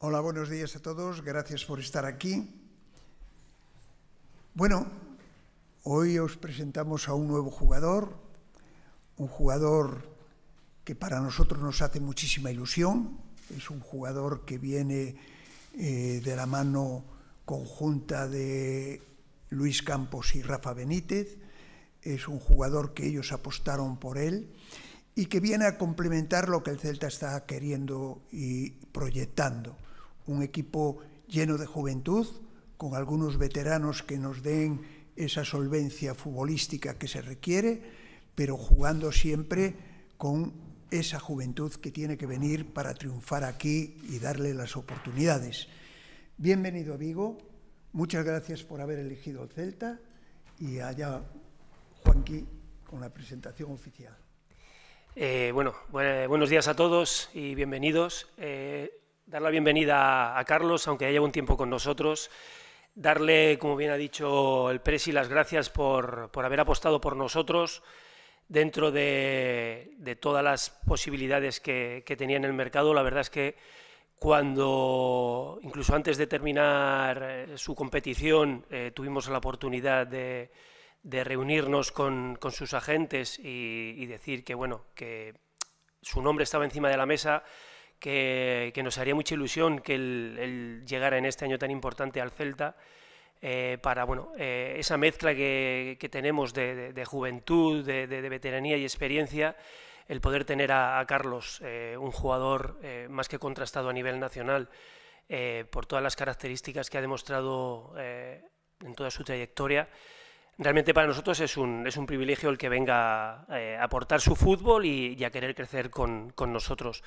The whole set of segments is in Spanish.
Hola, buenos días a todos. Gracias por estar aquí. Bueno, hoy os presentamos a un nuevo jugador, un jugador que para nosotros nos hace muchísima ilusión. Es un jugador que viene eh, de la mano conjunta de Luis Campos y Rafa Benítez. Es un jugador que ellos apostaron por él y que viene a complementar lo que el Celta está queriendo y proyectando un equipo lleno de juventud, con algunos veteranos que nos den esa solvencia futbolística que se requiere, pero jugando siempre con esa juventud que tiene que venir para triunfar aquí y darle las oportunidades. Bienvenido a Vigo, muchas gracias por haber elegido el Celta y allá Juanqui con la presentación oficial. Eh, bueno, buenos días a todos y bienvenidos. Eh, dar la bienvenida a Carlos, aunque ya lleva un tiempo con nosotros. Darle, como bien ha dicho el Presi, las gracias por, haber apostado por nosotros dentro de, todas las posibilidades que, tenía en el mercado. La verdad es que cuando, incluso antes de terminar eh, su competición, eh, tuvimos la oportunidad de, reunirnos con, sus agentes y, y decir que, bueno, que su nombre estaba encima de la mesa que, nos haría mucha ilusión que él, llegara en este año tan importante al Celta. Eh, para bueno, eh, esa mezcla que, tenemos de, juventud, de, veteranía y experiencia, el poder tener a, Carlos, eh, un jugador más que contrastado a nivel nacional, por todas las características que ha demostrado en toda su trayectoria, realmente para nosotros es un, privilegio el que venga a aportar su fútbol y, a querer crecer con, con nosotros.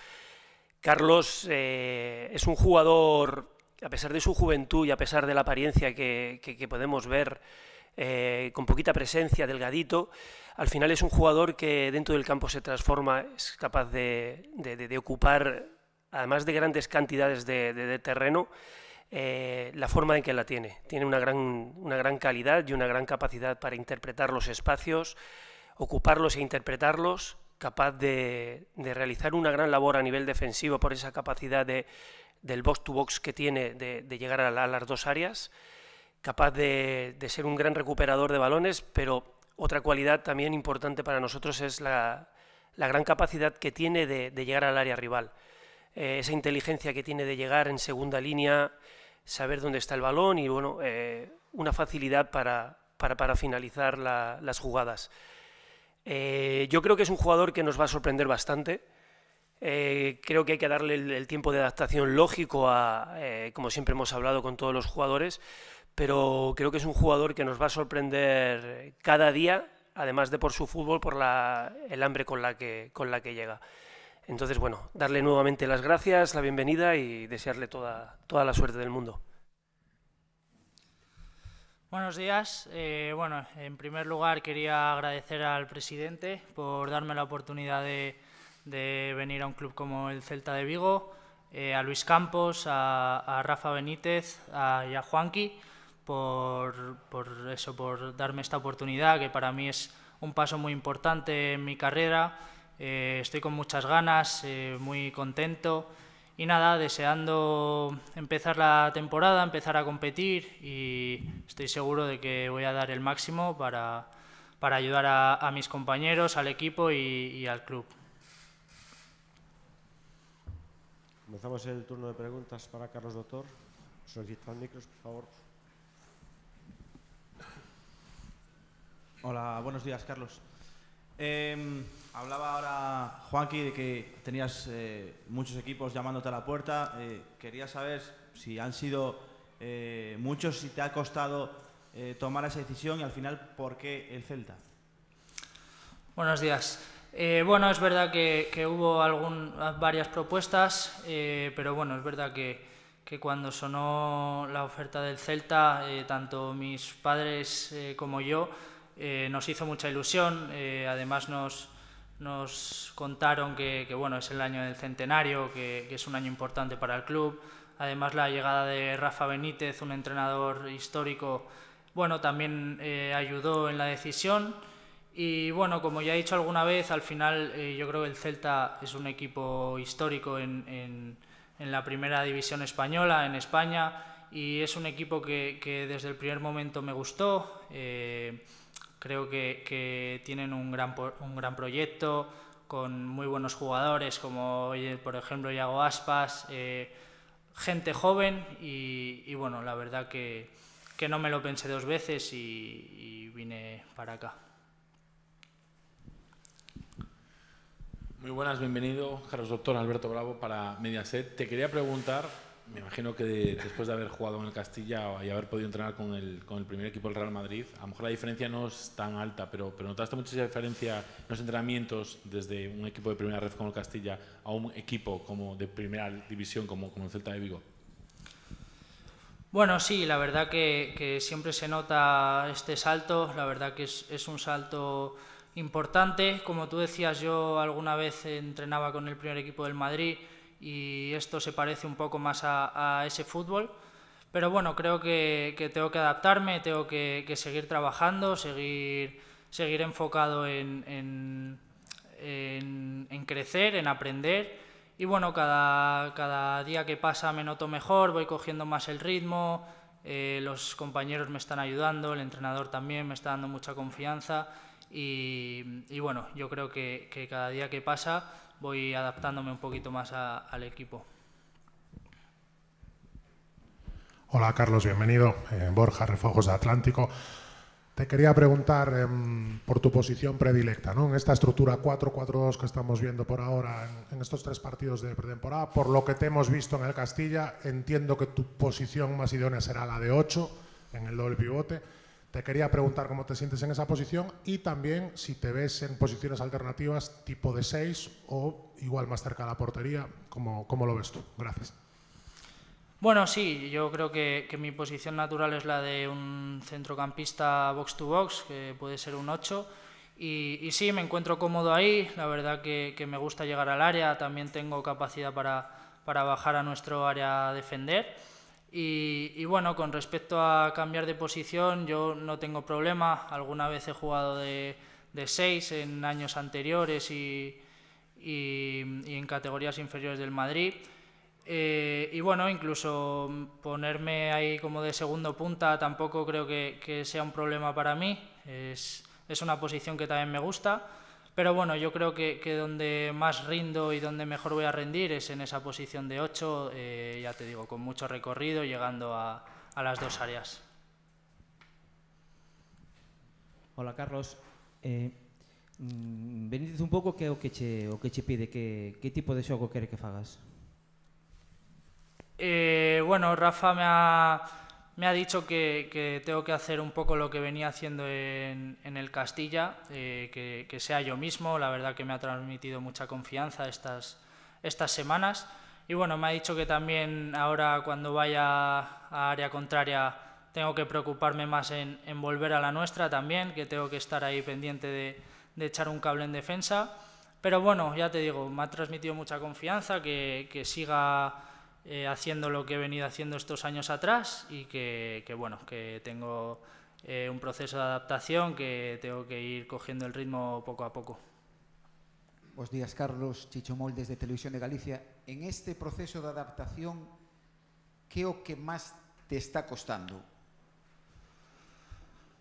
Carlos eh, es un jugador, a pesar de su juventud y a pesar de la apariencia que, podemos ver, eh, con poquita presencia, delgadito, al final es un jugador que dentro del campo se transforma, es capaz de, ocupar, además de grandes cantidades de, terreno, eh, la forma en que la tiene. Tiene una gran calidad y una gran capacidad para interpretar los espacios, ocuparlos e interpretarlos capaz de, realizar una gran labor a nivel defensivo por esa capacidad del box-to-box que tiene de, llegar a, las dos áreas, capaz de, ser un gran recuperador de balones, pero otra cualidad también importante para nosotros es la, gran capacidad que tiene de, llegar al área rival. Eh, esa inteligencia que tiene de llegar en segunda línea, saber dónde está el balón y bueno, eh, una facilidad para, finalizar las jugadas. Eh, yo creo que es un jugador que nos va a sorprender bastante. Eh, creo que hay que darle el, tiempo de adaptación lógico a, eh, como siempre hemos hablado con todos los jugadores, pero creo que es un jugador que nos va a sorprender cada día, además de por su fútbol, por el hambre con la, que, con la que llega. Entonces, bueno, darle nuevamente las gracias, la bienvenida y desearle toda, toda la suerte del mundo. Buenos días. Eh, bueno, en primer lugar quería agradecer al presidente por darme la oportunidad de, venir a un club como el Celta de Vigo, eh, a Luis Campos, a, Rafa Benítez a, y a Juanqui por, eso, por darme esta oportunidad que para mí es un paso muy importante en mi carrera. Eh, estoy con muchas ganas, muy contento y nada, deseando empezar la temporada, empezar a competir y estoy seguro de que voy a dar el máximo para, para ayudar a, mis compañeros, al equipo y, al club. Comenzamos el turno de preguntas para Carlos Doctor. Solicitan micros, por favor. Hola, buenos días, Carlos. Em, hablaba ahora, Juanqui, de que tenías eh, muchos equipos llamándote a la puerta. Eh, quería saber si han sido eh, muchos, si te ha costado tomar esa decisión y al final, ¿por qué el Celta? Buenos días. bueno, es verdad que, hubo varias propuestas, pero bueno, es verdad que cuando sonó la oferta del Celta, tanto mis padres como yo, eh, nos hizo mucha ilusión, eh, además nos, nos contaron que, bueno, es el año del centenario, que, es un año importante para el club. Además la llegada de Rafa Benítez, un entrenador histórico, bueno, también eh, ayudó en la decisión. Y bueno, como ya he dicho alguna vez, al final yo creo que el Celta es un equipo histórico en, la primera división española, en España, y es un equipo que, desde el primer momento me gustó. Creo que, tienen un gran, proyecto con muy buenos jugadores como por ejemplo Iago Aspas, eh, gente joven y, bueno, la verdad que, no me lo pensé dos veces y, y vine para acá. Muy buenas, bienvenido, Carlos Doctor Alberto Bravo para Mediaset. Te quería preguntar me imagino que después de haber jugado en el Castilla y haber podido entrenar con el, primer equipo del Real Madrid, a lo mejor la diferencia no es tan alta, pero, pero ¿notaste mucha diferencia en los entrenamientos desde un equipo de primera red como el Castilla a un equipo como de primera división como, como el Celta de Vigo? Bueno, sí, la verdad que, siempre se nota este salto, la verdad que es, es un salto importante. Como tú decías, yo alguna vez entrenaba con el primer equipo del Madrid y esto se parece un poco más a, ese fútbol. Pero bueno, creo que, tengo que adaptarme, tengo que, seguir trabajando, seguir, seguir enfocado en, en, crecer, en aprender. Y bueno, cada, cada, día que pasa me noto mejor, voy cogiendo más el ritmo, eh, los compañeros me están ayudando, el entrenador también me está dando mucha confianza y, bueno, yo creo que, cada día que pasa voy adaptándome un poquito más al equipo. Hola Carlos, bienvenido. Eh, Borja, Refojos de Atlántico. Te quería preguntar em, por tu posición predilecta, ¿no? En esta estructura 4-4-2 que estamos viendo por ahora, en, en, estos tres partidos de pretemporada, por lo que te hemos visto en el Castilla, entiendo que tu posición más idónea será la de 8 en el doble pivote. Te quería preguntar cómo te sientes en esa posición y también si te ves en posiciones alternativas tipo de 6 o igual más cerca de la portería, ¿cómo, cómo lo ves tú? Gracias. Bueno, sí, yo creo que, que, mi posición natural es la de un centrocampista box to box, que puede ser un 8. Y, y sí, me encuentro cómodo ahí, la verdad que, que, me gusta llegar al área, también tengo capacidad para, para bajar a nuestro área a defender. Y, bueno, con respecto a cambiar de posición, yo no tengo problema. Alguna vez he jugado de, seis en años anteriores y, en categorías inferiores del Madrid. Eh, y bueno, incluso ponerme ahí como de segundo punta tampoco creo que, sea un problema para mí. es, una posición que también me gusta. Pero bueno, yo creo que, donde más rindo y donde mejor voy a rendir es en esa posición de 8, eh, ya te digo, con mucho recorrido, llegando a, las dos áreas. Hola, Carlos. Eh, mm, un poco qué o que o pide, ¿qué tipo de juego quieres que hagas? Eh, bueno, Rafa me ha, me ha dicho que, tengo que hacer un poco lo que venía haciendo en, el Castilla, eh, que, sea yo mismo, la verdad que me ha transmitido mucha confianza estas, estas semanas. Y bueno, me ha dicho que también ahora cuando vaya a área contraria tengo que preocuparme más en, volver a la nuestra también, que tengo que estar ahí pendiente de, echar un cable en defensa. Pero bueno, ya te digo, me ha transmitido mucha confianza, que siga eh, haciendo lo que he venido haciendo estos años atrás y que, bueno, que tengo eh, un proceso de adaptación que tengo que ir cogiendo el ritmo poco a poco. Buenos días, Carlos Chichomol, de Televisión de Galicia. En este proceso de adaptación, ¿qué o qué más te está costando?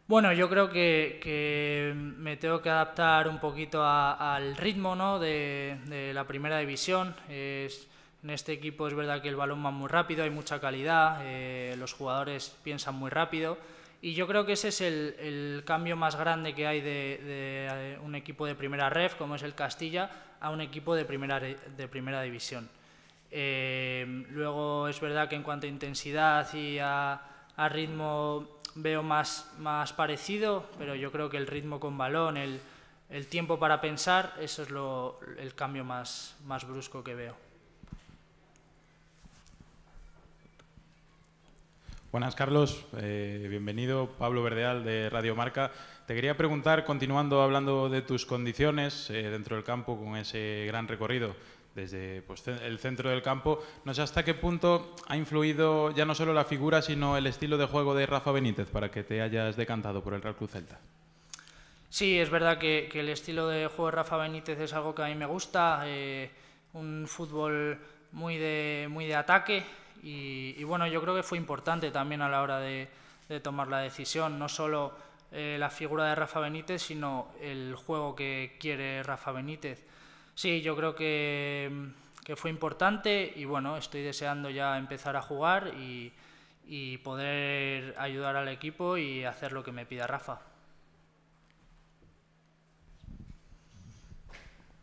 Bueno, yo creo que, me tengo que adaptar un poquito al ritmo de, de, la primera división. Es, en este equipo es verdad que el balón va muy rápido, hay mucha calidad, eh, los jugadores piensan muy rápido y yo creo que ese es el, cambio más grande que hay de, eh, un equipo de primera ref, como es el Castilla, a un equipo de primera, de primera división. Eh, luego es verdad que en cuanto a intensidad y a, ritmo veo más, más parecido, pero yo creo que el ritmo con balón, el, tiempo para pensar, eso es lo, el cambio más, más brusco que veo. Buenas, Carlos. Eh, bienvenido. Pablo Verdeal, de Radio Marca. Te quería preguntar, continuando hablando de tus condiciones eh, dentro del campo con ese gran recorrido desde pues, el centro del campo, no sé hasta qué punto ha influido ya no solo la figura, sino el estilo de juego de Rafa Benítez para que te hayas decantado por el Real Cruz Celta. Sí, es verdad que, el estilo de juego de Rafa Benítez es algo que a mí me gusta, eh, un fútbol muy de, muy de ataque, y, bueno, yo creo que fue importante también a la hora de, tomar la decisión, no solo eh, la figura de Rafa Benítez, sino el juego que quiere Rafa Benítez. Sí, yo creo que, fue importante y bueno, estoy deseando ya empezar a jugar y, poder ayudar al equipo y hacer lo que me pida Rafa.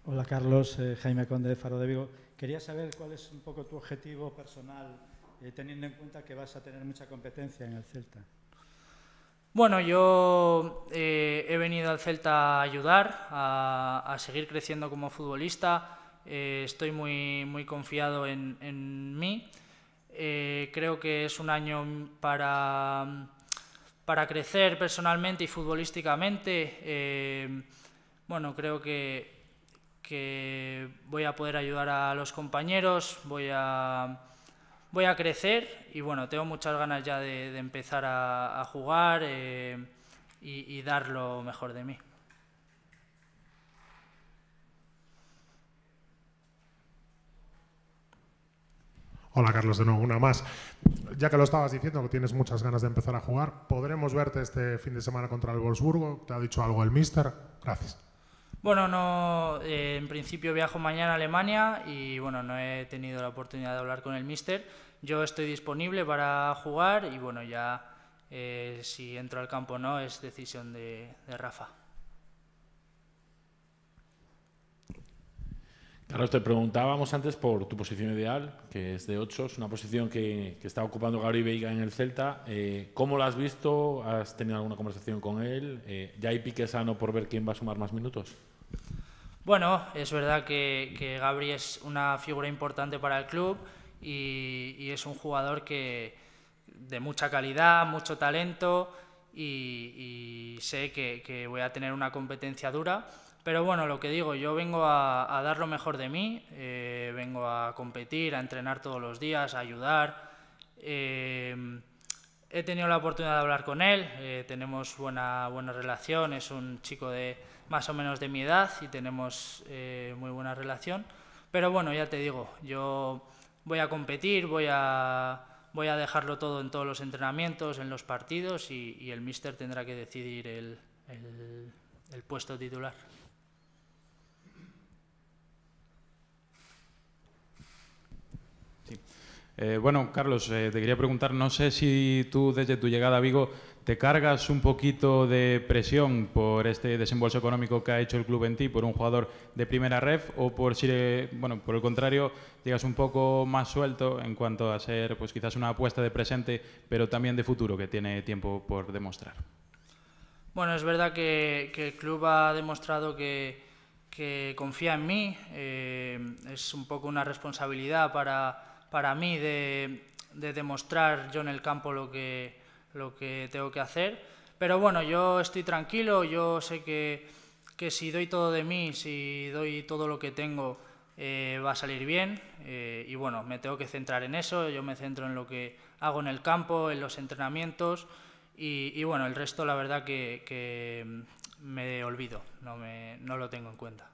Hola Carlos, eh, Jaime Conde de Faro de Vigo. Quería saber cuál es un poco tu objetivo personal, eh, teniendo en cuenta que vas a tener mucha competencia en el Celta. Bueno, yo eh, he venido al Celta a ayudar, a, seguir creciendo como futbolista. Eh, estoy muy, muy confiado en, mí. creo que es un año para, para crecer personalmente y futbolísticamente. bueno, creo que que voy a poder ayudar a los compañeros, voy a, voy a crecer y bueno, tengo muchas ganas ya de, empezar a, jugar eh, y, dar lo mejor de mí. Hola Carlos, de nuevo, una más. Ya que lo estabas diciendo, que tienes muchas ganas de empezar a jugar, ¿podremos verte este fin de semana contra el Wolfsburgo? ¿Te ha dicho algo el Mister? Gracias. Bueno, no, eh, en principio viajo mañana a Alemania y bueno, no he tenido la oportunidad de hablar con el mister. Yo estoy disponible para jugar y bueno, ya eh, si entro al campo o no es decisión de Rafa. Carlos, te preguntábamos antes por tu posición ideal, que es de 8, es una posición que, está ocupando Gabriel Veiga en el Celta. Eh, ¿Cómo la has visto? ¿Has tenido alguna conversación con él? Eh, ¿Ya hay pique sano por ver quién va a sumar más minutos? Bueno, es verdad que, Gabriel es una figura importante para el club y, es un jugador que de mucha calidad, mucho talento y, sé que voy a tener una competencia dura pero bueno, lo que digo, yo vengo a, dar lo mejor de mí, eh, vengo a competir, a entrenar todos los días, a ayudar. Eh, he tenido la oportunidad de hablar con él, eh, tenemos buena, buena relación, es un chico de más o menos de mi edad y tenemos muy buena relación. Pero bueno, ya te digo, yo voy a competir, voy a, dejarlo todo en todos los entrenamientos, en los partidos y, el mister tendrá que decidir el, el puesto titular. Eh, bueno, Carlos, eh, te quería preguntar, no sé si tú desde tu llegada a Vigo te cargas un poquito de presión por este desembolso económico que ha hecho el club en ti, por un jugador de primera ref, o por si, bueno, por el contrario, llegas un poco más suelto en cuanto a ser, pues quizás una apuesta de presente, pero también de futuro que tiene tiempo por demostrar. Bueno, es verdad que, el club ha demostrado que, confía en mí. Eh, es un poco una responsabilidad para para mí de, demostrar yo en el campo lo que, lo que tengo que hacer. Pero bueno, yo estoy tranquilo, yo sé que, que si doy todo de mí, si doy todo lo que tengo, eh, va a salir bien. Eh, y bueno, me tengo que centrar en eso, yo me centro en lo que hago en el campo, en los entrenamientos. Y, bueno, el resto la verdad que, que mm, me olvido, no, me, no lo tengo en cuenta.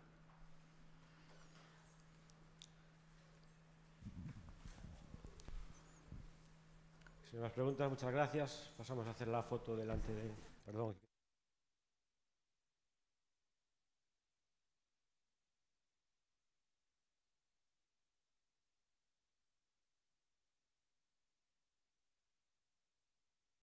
preguntas, muchas gracias. Pasamos a hacer la foto delante de... Perdón.